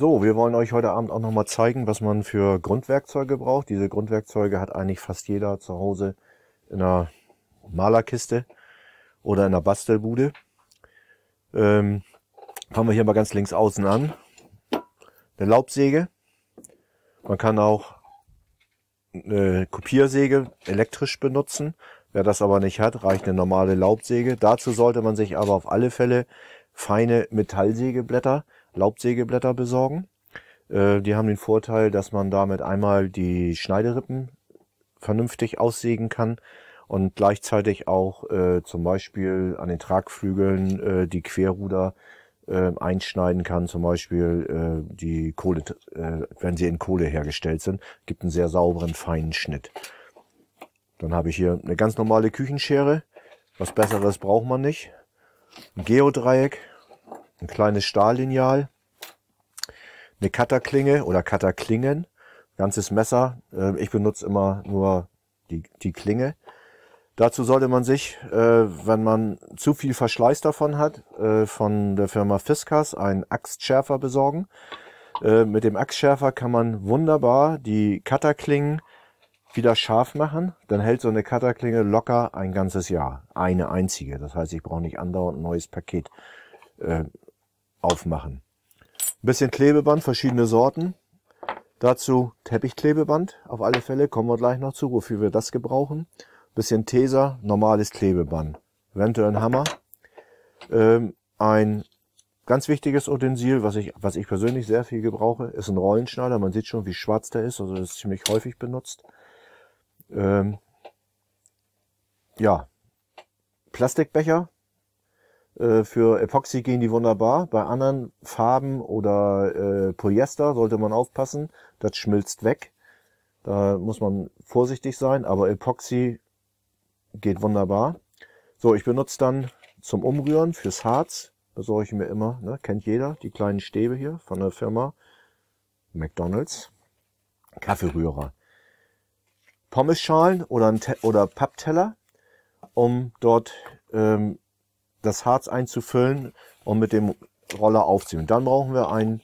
So, wir wollen euch heute Abend auch nochmal zeigen, was man für Grundwerkzeuge braucht. Diese Grundwerkzeuge hat eigentlich fast jeder zu Hause in einer Malerkiste oder in einer Bastelbude. Ähm, fangen wir hier mal ganz links außen an. Eine Laubsäge. Man kann auch eine Kopiersäge elektrisch benutzen. Wer das aber nicht hat, reicht eine normale Laubsäge. Dazu sollte man sich aber auf alle Fälle feine Metallsägeblätter Laubsägeblätter besorgen. Äh, die haben den Vorteil, dass man damit einmal die Schneiderippen vernünftig aussägen kann und gleichzeitig auch äh, zum Beispiel an den Tragflügeln äh, die Querruder einschneiden kann, zum Beispiel die Kohle, wenn sie in Kohle hergestellt sind, gibt einen sehr sauberen, feinen Schnitt. Dann habe ich hier eine ganz normale Küchenschere. Was Besseres braucht man nicht. Ein Geodreieck ein kleines Stahllineal, eine Cutterklinge oder Cutterklingen, ganzes Messer. Äh, ich benutze immer nur die, die Klinge. Dazu sollte man sich, äh, wenn man zu viel Verschleiß davon hat, äh, von der Firma Fiskars einen Axtschärfer besorgen. mit dem Axtschärfer kann man wunderbar die Cutterklingen wieder scharf machen, dann hält so eine Cutterklinge locker ein ganzes Jahr. Eine einzige. Das heißt, ich brauche nicht andauernd ein neues Paket aufmachen. Ein bisschen Klebeband, verschiedene Sorten. Dazu Teppichklebeband, auf alle Fälle kommen wir gleich noch zu, wofür wir das gebrauchen. Ein bisschen Teser, normales Klebeband, eventuell ein Hammer. Ähm, ein Ganz wichtiges Utensil, was ich, was ich persönlich sehr viel gebrauche, ist ein Rollenschneider. Man sieht schon, wie schwarz der ist, also das ist ziemlich häufig benutzt. Ähm, ja, Plastikbecher, äh, für Epoxy gehen die wunderbar. Bei anderen Farben oder äh, Polyester sollte man aufpassen. Das schmilzt weg. Da muss man vorsichtig sein. Aber Epoxy geht wunderbar. So, ich benutze dann zum Umrühren fürs Harz. Besorge ich mir immer, ne, kennt jeder, die kleinen Stäbe hier von der Firma McDonalds. Kaffeerührer. Pommesschalen oder, ein oder Pappteller, um dort ähm, das Harz einzufüllen und mit dem Roller aufziehen. dann brauchen wir einen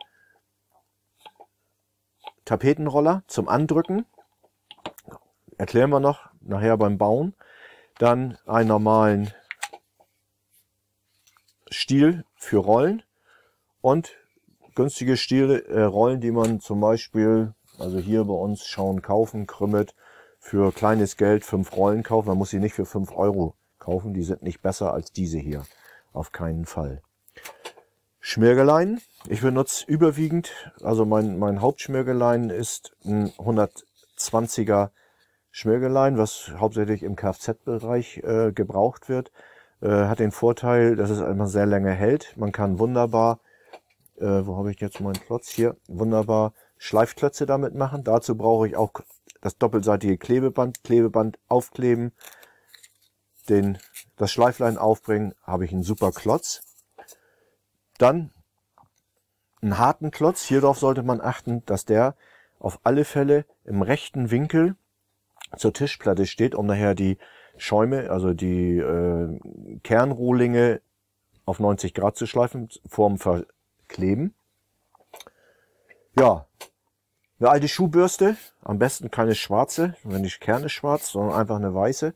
Tapetenroller zum Andrücken. Erklären wir noch nachher beim Bauen. Dann einen normalen Stiel für Rollen und günstige Stiel, äh, Rollen, die man zum Beispiel, also hier bei uns schauen, kaufen, krümmet, für kleines Geld fünf Rollen kaufen. Man muss sie nicht für fünf Euro kaufen kaufen. Die sind nicht besser als diese hier. Auf keinen Fall. Schmirgelein. Ich benutze überwiegend, also mein, mein Hauptschmirgelein ist ein 120er Schmirgelein, was hauptsächlich im Kfz-Bereich äh, gebraucht wird. Äh, hat den Vorteil, dass es immer sehr lange hält. Man kann wunderbar, äh, wo habe ich jetzt meinen Klotz hier, wunderbar Schleifklötze damit machen. Dazu brauche ich auch das doppelseitige Klebeband, Klebeband aufkleben, den, das Schleiflein aufbringen, habe ich einen super Klotz. Dann einen harten Klotz. Hierauf sollte man achten, dass der auf alle Fälle im rechten Winkel zur Tischplatte steht, um nachher die Schäume, also die äh, Kernrohlinge auf 90 Grad zu schleifen, vorm Verkleben. Ja, eine alte Schuhbürste, am besten keine schwarze, wenn die Kerne schwarz, sondern einfach eine weiße.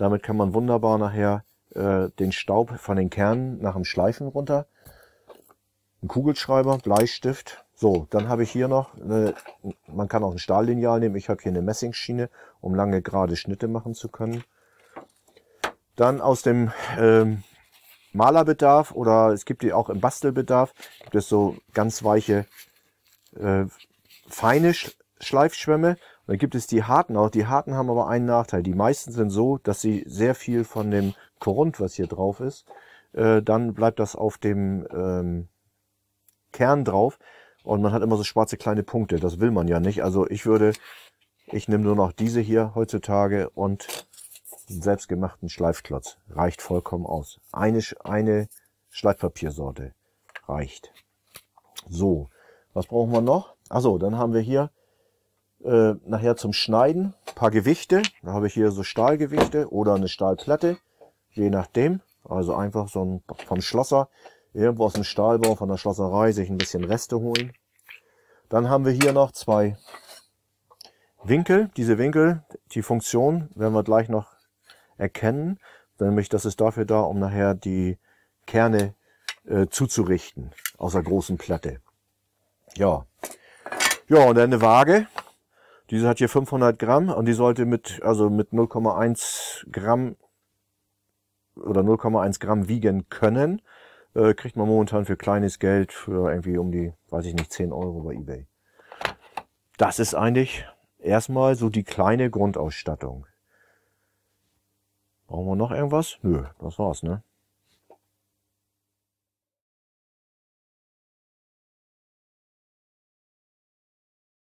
Damit kann man wunderbar nachher äh, den Staub von den Kernen nach dem Schleifen runter. Ein Kugelschreiber, Bleistift. So, dann habe ich hier noch, eine, man kann auch ein Stahllineal nehmen. Ich habe hier eine Messingschiene, um lange gerade Schnitte machen zu können. Dann aus dem ähm, Malerbedarf oder es gibt die auch im Bastelbedarf, gibt es so ganz weiche, äh, feine Schleifschwämme dann gibt es die harten auch. Die harten haben aber einen Nachteil. Die meisten sind so, dass sie sehr viel von dem Korund, was hier drauf ist, äh, dann bleibt das auf dem ähm, Kern drauf. Und man hat immer so schwarze kleine Punkte. Das will man ja nicht. Also ich würde, ich nehme nur noch diese hier heutzutage und den selbstgemachten Schleifklotz. Reicht vollkommen aus. Eine, eine Schleifpapiersorte reicht. So, was brauchen wir noch? Achso, dann haben wir hier äh, nachher zum Schneiden ein paar Gewichte. Da habe ich hier so Stahlgewichte oder eine Stahlplatte, je nachdem. Also einfach so ein, vom Schlosser, irgendwo aus dem Stahlbau, von der Schlosserei, sich ein bisschen Reste holen. Dann haben wir hier noch zwei Winkel. Diese Winkel, die Funktion werden wir gleich noch erkennen. Nämlich, das ist dafür da, um nachher die Kerne äh, zuzurichten aus der großen Platte. Ja. Ja, und dann eine Waage. Diese hat hier 500 Gramm und die sollte mit, also mit 0,1 Gramm oder 0,1 Gramm wiegen können. Äh, kriegt man momentan für kleines Geld, für irgendwie um die, weiß ich nicht, 10 Euro bei Ebay. Das ist eigentlich erstmal so die kleine Grundausstattung. Brauchen wir noch irgendwas? Nö, das war's, ne?